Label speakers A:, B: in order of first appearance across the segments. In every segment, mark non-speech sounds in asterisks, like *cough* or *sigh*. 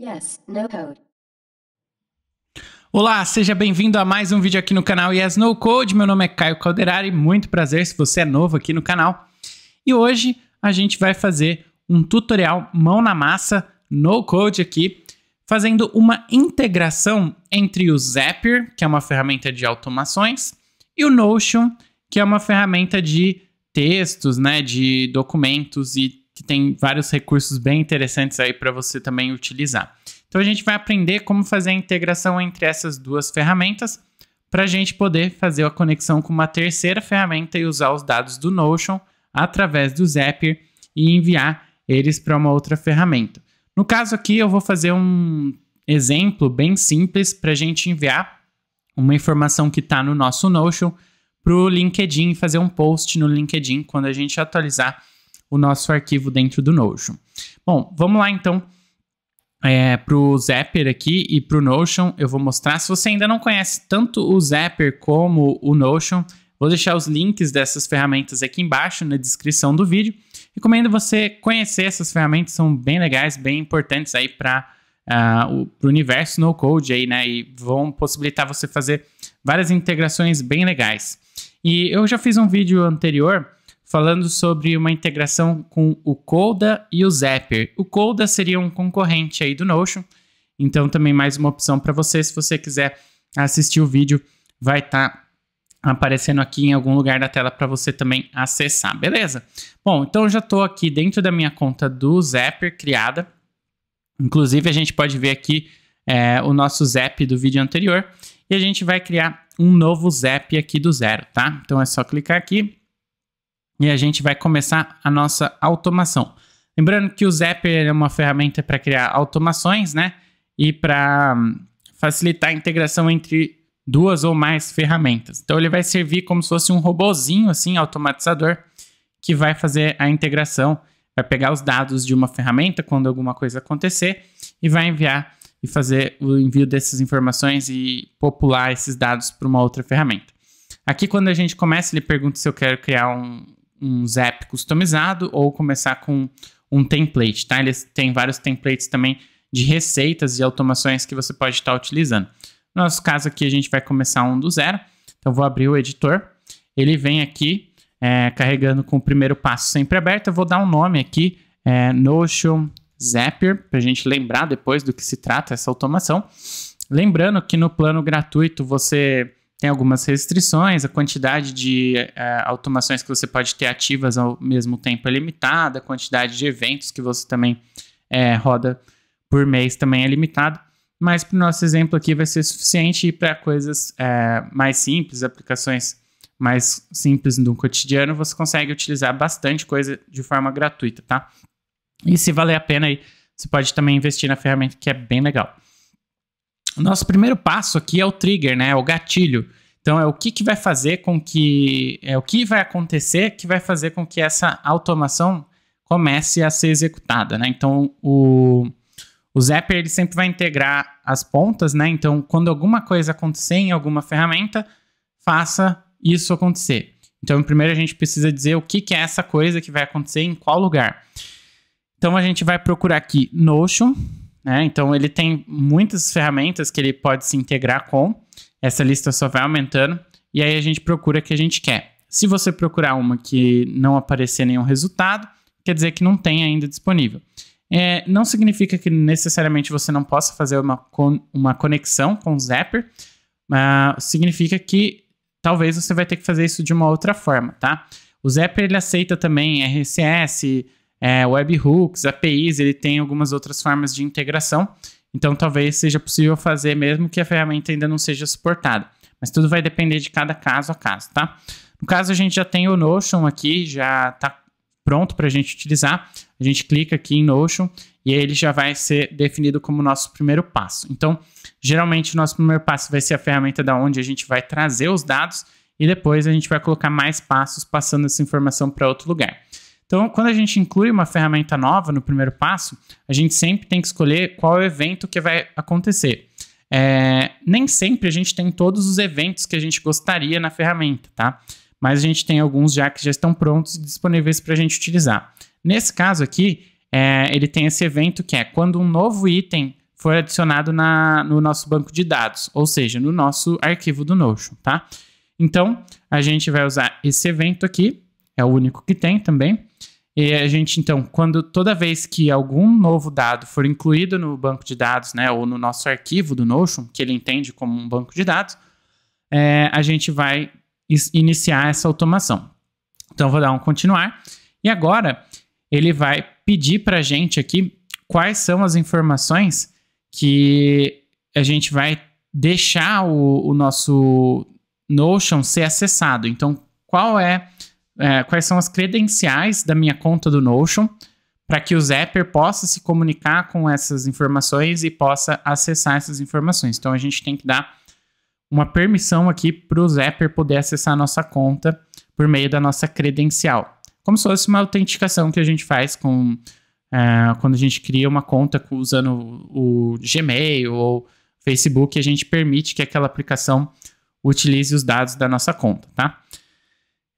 A: Yes, no code. Olá, seja bem-vindo a mais um vídeo aqui no canal Yes No Code. Meu nome é Caio Calderari, muito prazer se você é novo aqui no canal. E hoje a gente vai fazer um tutorial mão na massa, no code aqui, fazendo uma integração entre o Zapier, que é uma ferramenta de automações, e o Notion, que é uma ferramenta de textos, né, de documentos e que tem vários recursos bem interessantes aí para você também utilizar. Então a gente vai aprender como fazer a integração entre essas duas ferramentas para a gente poder fazer a conexão com uma terceira ferramenta e usar os dados do Notion através do Zapier e enviar eles para uma outra ferramenta. No caso aqui, eu vou fazer um exemplo bem simples para a gente enviar uma informação que está no nosso Notion para o LinkedIn, fazer um post no LinkedIn quando a gente atualizar o nosso arquivo dentro do Notion. Bom, vamos lá então é, para o Zapper aqui e para o Notion, eu vou mostrar. Se você ainda não conhece tanto o Zapper como o Notion, vou deixar os links dessas ferramentas aqui embaixo na descrição do vídeo. Recomendo você conhecer essas ferramentas, são bem legais, bem importantes aí para uh, ah, o universo no code aí, né? E vão possibilitar você fazer várias integrações bem legais. E eu já fiz um vídeo anterior falando sobre uma integração com o Koda e o Zapier. O Koda seria um concorrente aí do Notion, então também mais uma opção para você, se você quiser assistir o vídeo, vai estar tá aparecendo aqui em algum lugar da tela para você também acessar, beleza? Bom, então já estou aqui dentro da minha conta do Zapier criada. Inclusive a gente pode ver aqui é, o nosso Zap do vídeo anterior e a gente vai criar um novo Zap aqui do zero, tá? Então é só clicar aqui e a gente vai começar a nossa automação. Lembrando que o Zapper é uma ferramenta para criar automações, né? E para hum, facilitar a integração entre duas ou mais ferramentas. Então ele vai servir como se fosse um robozinho assim, automatizador, que vai fazer a integração, vai pegar os dados de uma ferramenta quando alguma coisa acontecer e vai enviar e fazer o envio dessas informações e popular esses dados para uma outra ferramenta. Aqui quando a gente começa, ele pergunta se eu quero criar um, um zap customizado ou começar com um template, tá? Eles têm vários templates também de receitas e automações que você pode estar utilizando. No nosso caso aqui, a gente vai começar um do zero. Então, vou abrir o editor. Ele vem aqui é, carregando com o primeiro passo sempre aberto. Eu vou dar um nome aqui, é, Notion Zapier, para a gente lembrar depois do que se trata essa automação. Lembrando que no plano gratuito você tem algumas restrições, a quantidade de uh, automações que você pode ter ativas ao mesmo tempo é limitada, a quantidade de eventos que você também eh, roda por mês também é limitada, mas para o nosso exemplo aqui vai ser suficiente e para coisas uh, mais simples, aplicações mais simples do cotidiano, você consegue utilizar bastante coisa de forma gratuita, tá? E se valer a pena aí, você pode também investir na ferramenta que é bem legal. O nosso primeiro passo aqui é o trigger, né? É o gatilho. Então é o que, que vai fazer com que. É o que vai acontecer que vai fazer com que essa automação comece a ser executada, né? Então o, o Zapper ele sempre vai integrar as pontas, né? Então quando alguma coisa acontecer em alguma ferramenta, faça isso acontecer. Então primeiro a gente precisa dizer o que, que é essa coisa que vai acontecer em qual lugar. Então a gente vai procurar aqui Notion. Né? Então ele tem muitas ferramentas que ele pode se integrar com. Essa lista só vai aumentando e aí a gente procura o que a gente quer. Se você procurar uma que não aparecer nenhum resultado, quer dizer que não tem ainda disponível. É, não significa que necessariamente você não possa fazer uma, con uma conexão com o Zapper, mas significa que talvez você vai ter que fazer isso de uma outra forma, tá? O Zapper ele aceita também RSS, é, webhooks, APIs, ele tem algumas outras formas de integração. Então, talvez seja possível fazer mesmo que a ferramenta ainda não seja suportada. Mas tudo vai depender de cada caso a caso, tá? No caso, a gente já tem o Notion aqui, já está pronto para a gente utilizar. A gente clica aqui em Notion e ele já vai ser definido como nosso primeiro passo. Então, geralmente, o nosso primeiro passo vai ser a ferramenta da onde a gente vai trazer os dados e depois a gente vai colocar mais passos passando essa informação para outro lugar. Então, quando a gente inclui uma ferramenta nova no primeiro passo, a gente sempre tem que escolher qual é o evento que vai acontecer. É, nem sempre a gente tem todos os eventos que a gente gostaria na ferramenta, tá? Mas a gente tem alguns já que já estão prontos e disponíveis para a gente utilizar. Nesse caso aqui, é, ele tem esse evento que é quando um novo item for adicionado na, no nosso banco de dados, ou seja, no nosso arquivo do Notion, tá? Então, a gente vai usar esse evento aqui, é o único que tem também, e a gente, então, quando toda vez que algum novo dado for incluído no banco de dados, né, ou no nosso arquivo do Notion, que ele entende como um banco de dados, é, a gente vai iniciar essa automação. Então, vou dar um continuar. E agora, ele vai pedir para a gente aqui quais são as informações que a gente vai deixar o, o nosso Notion ser acessado. Então, qual é é, quais são as credenciais da minha conta do Notion para que o Zapper possa se comunicar com essas informações e possa acessar essas informações. Então a gente tem que dar uma permissão aqui para o Zapper poder acessar a nossa conta por meio da nossa credencial. Como se fosse uma autenticação que a gente faz com é, quando a gente cria uma conta usando o, Gmail ou Facebook, a gente permite que aquela aplicação utilize os dados da nossa conta, tá?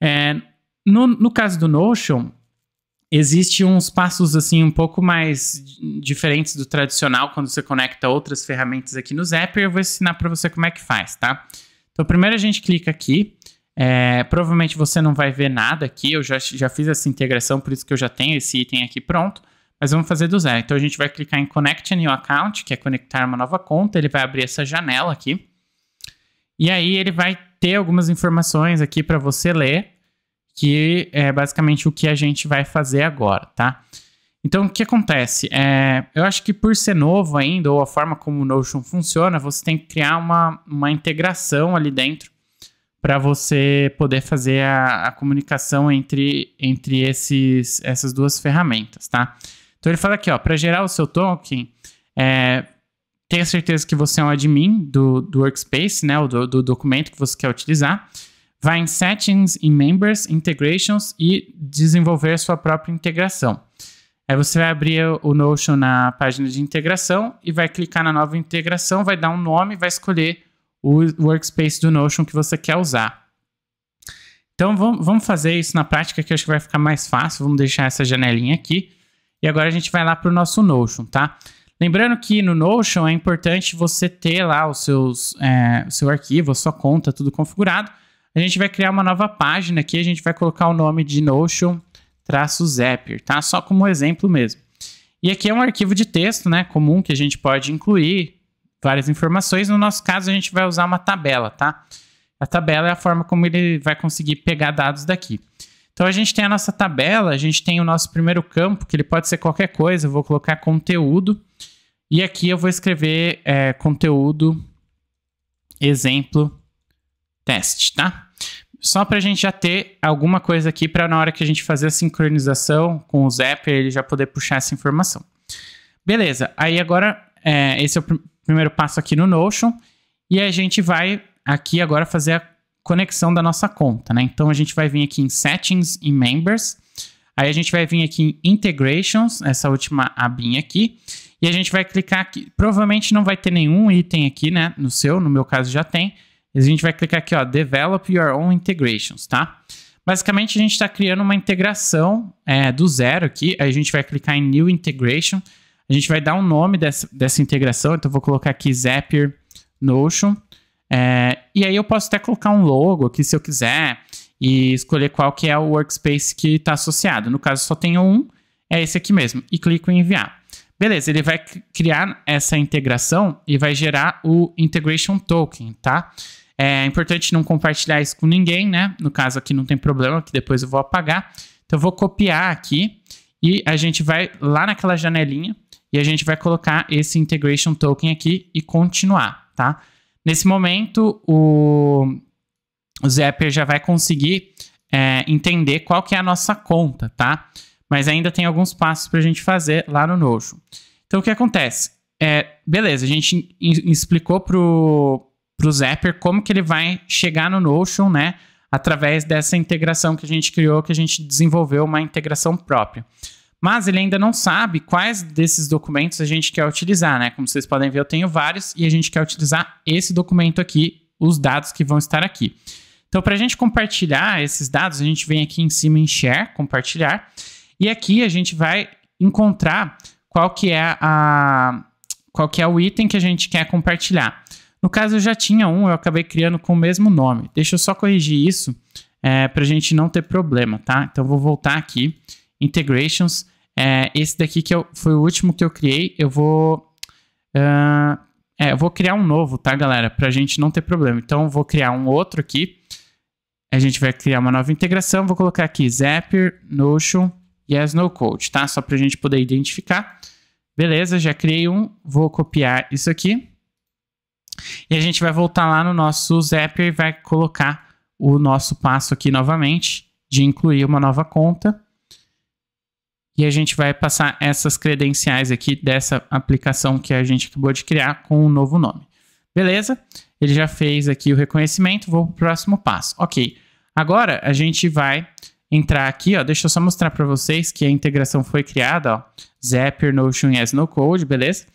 A: É, no, no caso do Notion, existe uns passos assim um pouco mais diferentes do tradicional quando você conecta outras ferramentas aqui no Zapier. Eu vou ensinar para você como é que faz, tá? Então, primeiro a gente clica aqui. É, provavelmente você não vai ver nada aqui. Eu já, já fiz essa integração, por isso que eu já tenho esse item aqui pronto. Mas vamos fazer do zero. Então, a gente vai clicar em Connect a New Account, que é conectar uma nova conta. Ele vai abrir essa janela aqui. E aí, ele vai ter algumas informações aqui para você ler que é basicamente o que a gente vai fazer agora, tá? Então, o que acontece? É, eu acho que por ser novo ainda, ou a forma como o Notion funciona, você tem que criar uma, uma integração ali dentro para você poder fazer a, a, comunicação entre, entre esses, essas duas ferramentas, tá? Então, ele fala aqui, ó, para gerar o seu token, é, tenha certeza que você é um admin do, do workspace, né, do, do documento que você quer utilizar, Vai em Settings, em Members, Integrations e desenvolver sua própria integração. Aí você vai abrir o Notion na página de integração e vai clicar na nova integração, vai dar um nome, vai escolher o workspace do Notion que você quer usar. Então vamos fazer isso na prática que eu acho que vai ficar mais fácil. Vamos deixar essa janelinha aqui. E agora a gente vai lá para o nosso Notion, tá? Lembrando que no Notion é importante você ter lá o seus, é, o seu arquivo, a sua conta, tudo configurado a gente vai criar uma nova página aqui, a gente vai colocar o nome de Notion-Zapier, tá? Só como exemplo mesmo. E aqui é um arquivo de texto, né, comum que a gente pode incluir várias informações. No nosso caso, a gente vai usar uma tabela, tá? A tabela é a forma como ele vai conseguir pegar dados daqui. Então a gente tem a nossa tabela, a gente tem o nosso primeiro campo, que ele pode ser qualquer coisa, eu vou colocar conteúdo. E aqui eu vou escrever é, conteúdo, exemplo teste, tá? Só para a gente já ter alguma coisa aqui para na hora que a gente fazer a sincronização com o Zapper, ele já poder puxar essa informação. Beleza, aí agora é, esse é o pr primeiro passo aqui no Notion e a gente vai aqui agora fazer a conexão da nossa conta, né? Então a gente vai vir aqui em Settings e Members, aí a gente vai vir aqui em Integrations, essa última abinha aqui, e a gente vai clicar aqui. Provavelmente não vai ter nenhum item aqui, né? No seu, no meu caso já tem, a gente vai clicar aqui, ó, Develop Your Own Integrations, tá? Basicamente, a gente está criando uma integração é, do zero aqui. Aí a gente vai clicar em New Integration. A gente vai dar um nome dessa, dessa integração. Então, eu vou colocar aqui Zapier Notion. É, e aí eu posso até colocar um logo aqui, se eu quiser, e escolher qual que é o workspace que está associado. No caso, só tenho um, é esse aqui mesmo. E clico em enviar. Beleza, ele vai criar essa integração e vai gerar o Integration Token, Tá? É importante não compartilhar isso com ninguém, né? No caso aqui não tem problema, que depois eu vou apagar. Então eu vou copiar aqui e a gente vai lá naquela janelinha e a gente vai colocar esse integration token aqui e continuar, tá? Nesse momento o, o Zapier já vai conseguir é, entender qual que é a nossa conta, tá? Mas ainda tem alguns passos para a gente fazer lá no Nojo. Então o que acontece? É, beleza, a gente explicou pro, para o Zapper, como que ele vai chegar no Notion, né? Através dessa integração que a gente criou, que a gente desenvolveu uma integração própria. Mas ele ainda não sabe quais desses documentos a gente quer utilizar, né? Como vocês podem ver, eu tenho vários e a gente quer utilizar esse documento aqui, os dados que vão estar aqui. Então, para a gente compartilhar esses dados, a gente vem aqui em cima em Share, compartilhar, e aqui a gente vai encontrar qual que é a qual que é o item que a gente quer compartilhar. No caso, eu já tinha um, eu acabei criando com o mesmo nome. Deixa eu só corrigir isso é, para a gente não ter problema, tá? Então, vou voltar aqui. Integrations. É, esse daqui que eu, foi o último que eu criei. Eu vou... Uh, é, eu vou criar um novo, tá, galera? Para a gente não ter problema. Então, eu vou criar um outro aqui. A gente vai criar uma nova integração. Vou colocar aqui Zapier, Notion e as No Code, tá? Só para a gente poder identificar. Beleza, já criei um. Vou copiar isso aqui e a gente vai voltar lá no nosso Zapier e vai colocar o nosso passo aqui novamente de incluir uma nova conta. E a gente vai passar essas credenciais aqui dessa aplicação que a gente acabou de criar com um novo nome. Beleza? Ele já fez aqui o reconhecimento, vou para o próximo passo. Ok, agora a gente vai entrar aqui, ó, deixa eu só mostrar para vocês que a integração foi criada, ó, Zapier, Notion e yes, Code, beleza?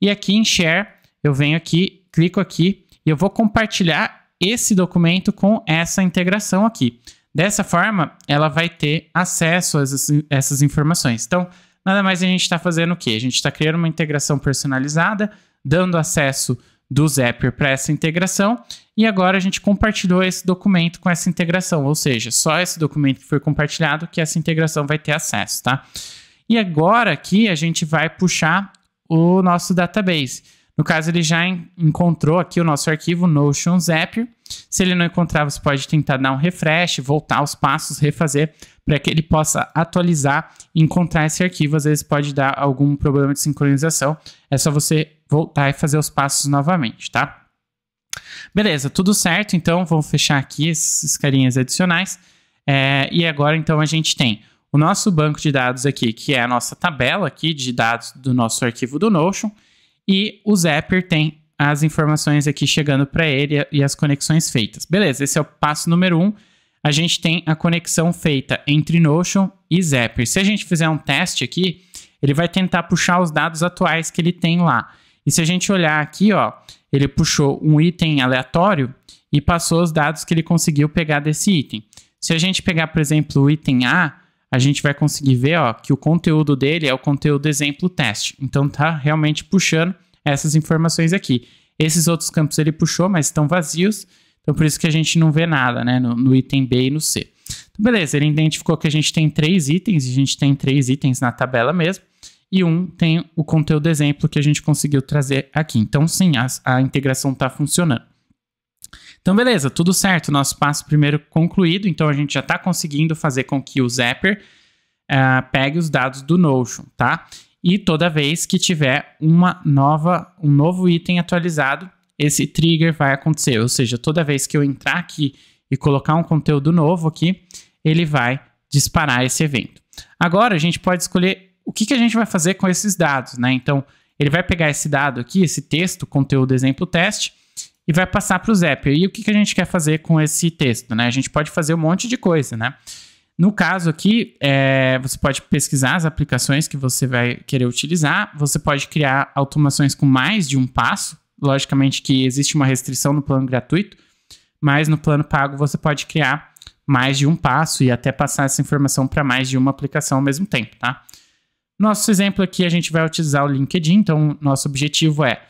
A: E aqui em Share, eu venho aqui clico aqui e eu vou compartilhar esse documento com essa integração aqui. Dessa forma, ela vai ter acesso a essas informações. Então, nada mais a gente está fazendo o quê? A gente está criando uma integração personalizada, dando acesso do Zapier para essa integração, e agora a gente compartilhou esse documento com essa integração, ou seja, só esse documento que foi compartilhado que essa integração vai ter acesso, tá? E agora aqui a gente vai puxar o nosso database. No caso, ele já encontrou aqui o nosso arquivo Notion Zapier. Se ele não encontrar, você pode tentar dar um refresh, voltar os passos, refazer, para que ele possa atualizar e encontrar esse arquivo. Às vezes pode dar algum problema de sincronização. É só você voltar e fazer os passos novamente, tá? Beleza, tudo certo. Então, vamos fechar aqui esses carinhas adicionais. É, e agora, então, a gente tem o nosso banco de dados aqui, que é a nossa tabela aqui de dados do nosso arquivo do Notion. E o Zapper tem as informações aqui chegando para ele e as conexões feitas. Beleza, esse é o passo número um. A gente tem a conexão feita entre Notion e Zapper. Se a gente fizer um teste aqui, ele vai tentar puxar os dados atuais que ele tem lá. E se a gente olhar aqui, ó, ele puxou um item aleatório e passou os dados que ele conseguiu pegar desse item. Se a gente pegar, por exemplo, o item A, a gente vai conseguir ver ó, que o conteúdo dele é o conteúdo exemplo teste. Então tá realmente puxando essas informações aqui. Esses outros campos ele puxou, mas estão vazios. Então por isso que a gente não vê nada né, no, no item B e no C. Então, beleza, ele identificou que a gente tem três itens, e a gente tem três itens na tabela mesmo e um tem o conteúdo exemplo que a gente conseguiu trazer aqui. Então, sim, a, a integração está funcionando. Então, beleza, tudo certo. Nosso passo primeiro concluído. Então, a gente já está conseguindo fazer com que o Zapper uh, pegue os dados do Notion, tá? E toda vez que tiver uma nova, um novo item atualizado, esse trigger vai acontecer. Ou seja, toda vez que eu entrar aqui e colocar um conteúdo novo aqui, ele vai disparar esse evento. Agora, a gente pode escolher o que, que a gente vai fazer com esses dados, né? Então, ele vai pegar esse dado aqui, esse texto, conteúdo exemplo teste, e vai passar para o Zapier. E o que, que a gente quer fazer com esse texto? Né? A gente pode fazer um monte de coisa, né? No caso aqui, é, você pode pesquisar as aplicações que você vai querer utilizar, você pode criar automações com mais de um passo, logicamente que existe uma restrição no plano gratuito, mas no plano pago você pode criar mais de um passo e até passar essa informação para mais de uma aplicação ao mesmo tempo, tá? Nosso exemplo aqui, a gente vai utilizar o LinkedIn, então nosso objetivo é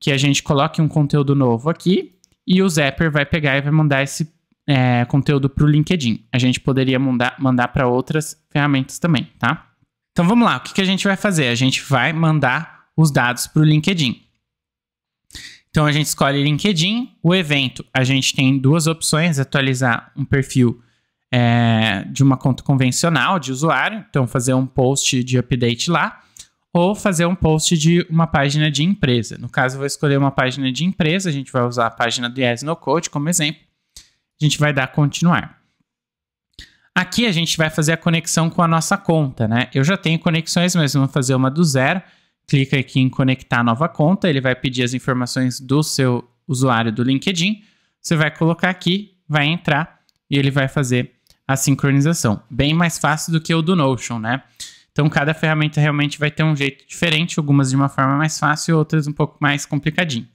A: que a gente coloque um conteúdo novo aqui e o Zapper vai pegar e vai mandar esse é, conteúdo para o LinkedIn. A gente poderia mandar, mandar para outras ferramentas também, tá? Então vamos lá, o que, que a gente vai fazer? A gente vai mandar os dados para o LinkedIn. Então a gente escolhe LinkedIn, o evento. A gente tem duas opções: atualizar um perfil é, de uma conta convencional de usuário, então fazer um post de update lá, ou fazer um post de uma página de empresa. No caso, eu vou escolher uma página de empresa, a gente vai usar a página do Yes No Code como exemplo. A gente vai dar continuar. Aqui a gente vai fazer a conexão com a nossa conta, né? Eu já tenho conexões, mas vamos fazer uma do zero. Clica aqui em conectar nova conta, ele vai pedir as informações do seu usuário do LinkedIn. Você vai colocar aqui, vai entrar e ele vai fazer a sincronização. Bem mais fácil do que o do Notion, né? Então, cada ferramenta realmente vai ter um jeito diferente, algumas de uma forma mais fácil, outras um pouco mais complicadinho.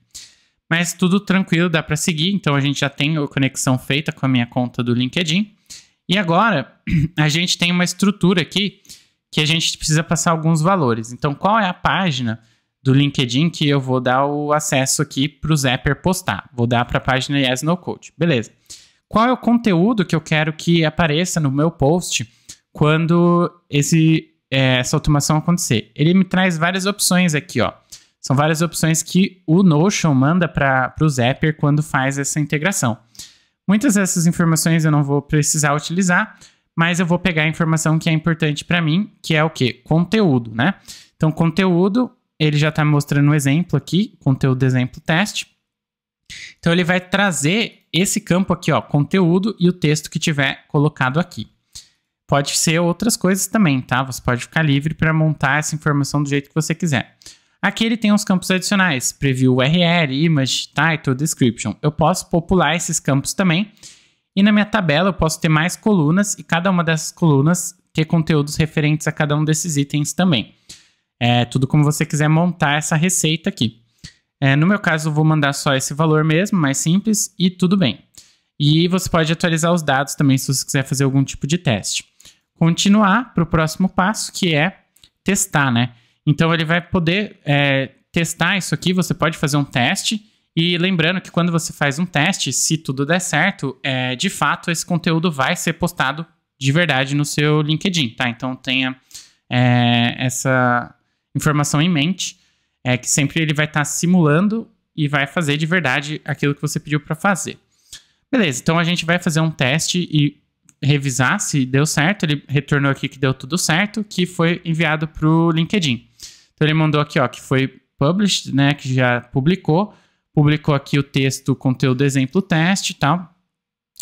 A: Mas tudo tranquilo, dá para seguir. Então, a gente já tem a conexão feita com a minha conta do LinkedIn. E agora, *clears throat* a gente tem uma estrutura aqui que a gente precisa passar alguns valores. Então, qual é a página do LinkedIn que eu vou dar o acesso aqui para o Zapper postar? Vou dar para a página Yes No Code. Beleza. Qual é o conteúdo que eu quero que apareça no meu post quando esse é, essa automação acontecer. Ele me traz várias opções aqui, ó. São várias opções que o Notion manda para o Zapper quando faz essa integração. Muitas dessas informações eu não vou precisar utilizar, mas eu vou pegar a informação que é importante para mim, que é o que? Conteúdo, né? Então, conteúdo, ele já está mostrando um exemplo aqui, conteúdo exemplo teste. Então, ele vai trazer esse campo aqui, ó, conteúdo e o texto que tiver colocado aqui pode ser outras coisas também, tá? Você pode ficar livre para montar essa informação do jeito que você quiser. Aqui ele tem os campos adicionais, preview URL, image, title, description. Eu posso popular esses campos também. E na minha tabela eu posso ter mais colunas e cada uma dessas colunas ter conteúdos referentes a cada um desses itens também. É tudo como você quiser montar essa receita aqui. É, no meu caso, eu vou mandar só esse valor mesmo, mais simples, e tudo bem. E você pode atualizar os dados também se você quiser fazer algum tipo de teste continuar para o próximo passo, que é testar, né? Então ele vai poder é, testar isso aqui, você pode fazer um teste. E lembrando que quando você faz um teste, se tudo der certo, é, de fato esse conteúdo vai ser postado de verdade no seu LinkedIn, tá? Então tenha é, essa informação em mente, é que sempre ele vai estar tá simulando e vai fazer de verdade aquilo que você pediu para fazer. Beleza, então a gente vai fazer um teste e revisar se deu certo. Ele retornou aqui que deu tudo certo, que foi enviado para o LinkedIn. Então ele mandou aqui, ó, que foi published, né, que já publicou, publicou aqui o texto, conteúdo, exemplo, teste e tal,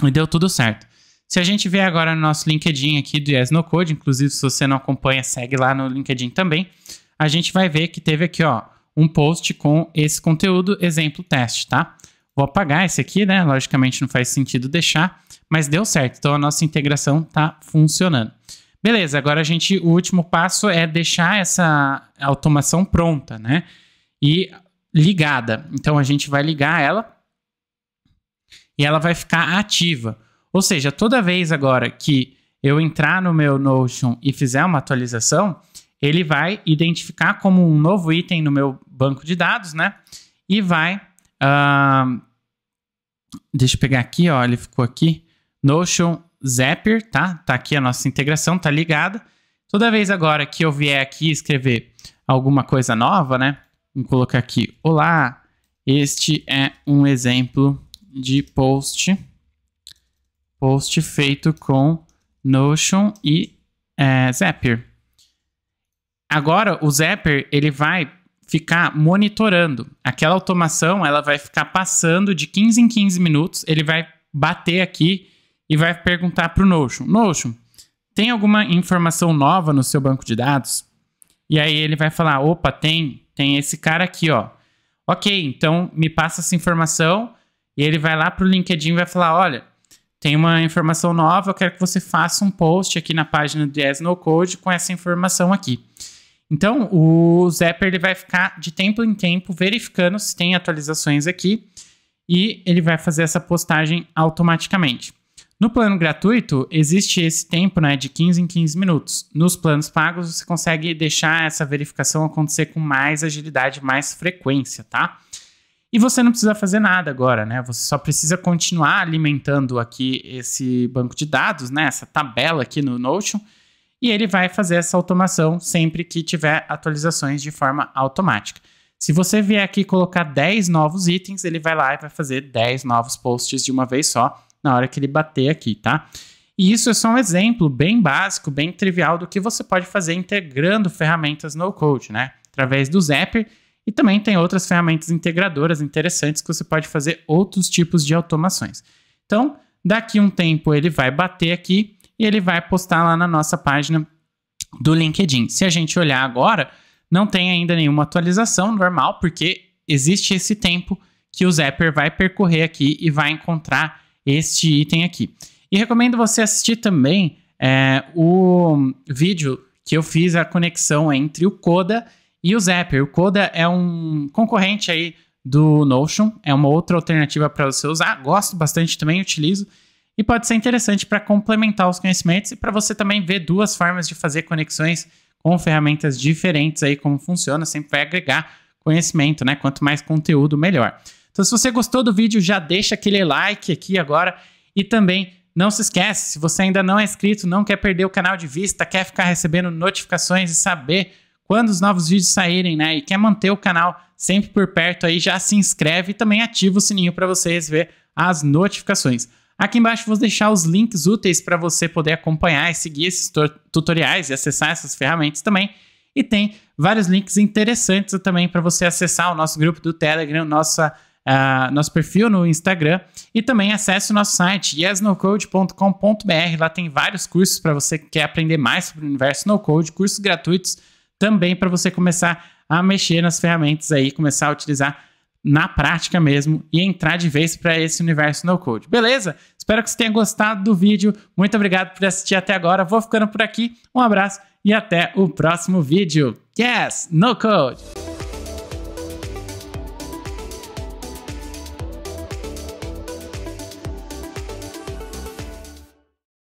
A: e deu tudo certo. Se a gente vê agora no nosso LinkedIn aqui do Yes No Code, inclusive se você não acompanha, segue lá no LinkedIn também, a gente vai ver que teve aqui, ó, um post com esse conteúdo, exemplo, teste, tá? Vou apagar esse aqui, né? Logicamente não faz sentido deixar, mas deu certo. Então a nossa integração está funcionando. Beleza, agora a gente, o último passo é deixar essa automação pronta, né? E ligada. Então a gente vai ligar ela e ela vai ficar ativa. Ou seja, toda vez agora que eu entrar no meu Notion e fizer uma atualização, ele vai identificar como um novo item no meu banco de dados, né? E vai. Uh, deixa eu pegar aqui, ó, ele ficou aqui. Notion, Zapier, tá? Tá aqui a nossa integração, tá ligada. Toda vez agora que eu vier aqui escrever alguma coisa nova, né? Vou colocar aqui, olá, este é um exemplo de post, post feito com Notion e é, Zapier. Agora, o Zapier, ele vai ficar monitorando. Aquela automação, ela vai ficar passando de 15 em 15 minutos, ele vai bater aqui e vai perguntar para o Notion: Notion, tem alguma informação nova no seu banco de dados? E aí ele vai falar: opa, tem, tem esse cara aqui, ó. Ok, então me passa essa informação. E ele vai lá para o LinkedIn e vai falar: olha, tem uma informação nova, eu quero que você faça um post aqui na página do Yes No Code com essa informação aqui. Então, o Zapper ele vai ficar de tempo em tempo verificando se tem atualizações aqui e ele vai fazer essa postagem automaticamente. No plano gratuito, existe esse tempo né, de 15 em 15 minutos. Nos planos pagos, você consegue deixar essa verificação acontecer com mais agilidade, mais frequência, tá? E você não precisa fazer nada agora, né? Você só precisa continuar alimentando aqui esse banco de dados, né? Essa tabela aqui no Notion, e ele vai fazer essa automação sempre que tiver atualizações de forma automática. Se você vier aqui colocar 10 novos itens, ele vai lá e vai fazer 10 novos posts de uma vez só na hora que ele bater aqui, tá? E isso é só um exemplo bem básico, bem trivial do que você pode fazer integrando ferramentas no code, né? Através do Zapier e também tem outras ferramentas integradoras interessantes que você pode fazer outros tipos de automações. Então, daqui um tempo ele vai bater aqui e ele vai postar lá na nossa página do LinkedIn. Se a gente olhar agora, não tem ainda nenhuma atualização normal, porque existe esse tempo que o Zapper vai percorrer aqui e vai encontrar este item aqui. E recomendo você assistir também é, o vídeo que eu fiz a conexão entre o Coda e o Zapier. O Coda é um concorrente aí do Notion, é uma outra alternativa para você usar. Gosto bastante também, utilizo. E pode ser interessante para complementar os conhecimentos e para você também ver duas formas de fazer conexões com ferramentas diferentes aí, como funciona, sempre vai agregar conhecimento, né? Quanto mais conteúdo, melhor. Então, se você gostou do vídeo, já deixa aquele like aqui agora e também não se esquece, se você ainda não é inscrito, não quer perder o canal de vista, quer ficar recebendo notificações e saber quando os novos vídeos saírem, né? E quer manter o canal sempre por perto aí, já se inscreve e também ativa o sininho para você receber as notificações. Aqui embaixo vou deixar os links úteis para você poder acompanhar e seguir esses tutoriais e acessar essas ferramentas também. E tem vários links interessantes também para você acessar o nosso grupo do Telegram, nossa uh, nosso perfil no Instagram e também acesse o nosso site yesnocode.com.br. Lá tem vários cursos para você que quer aprender mais sobre o universo no code, cursos gratuitos também para você começar a mexer nas ferramentas aí, começar a utilizar na prática mesmo e entrar de vez para esse universo no code. Beleza? Espero que você tenha gostado do vídeo. Muito obrigado por assistir até agora. Vou ficando por aqui. Um abraço e até o próximo vídeo. Yes, no code.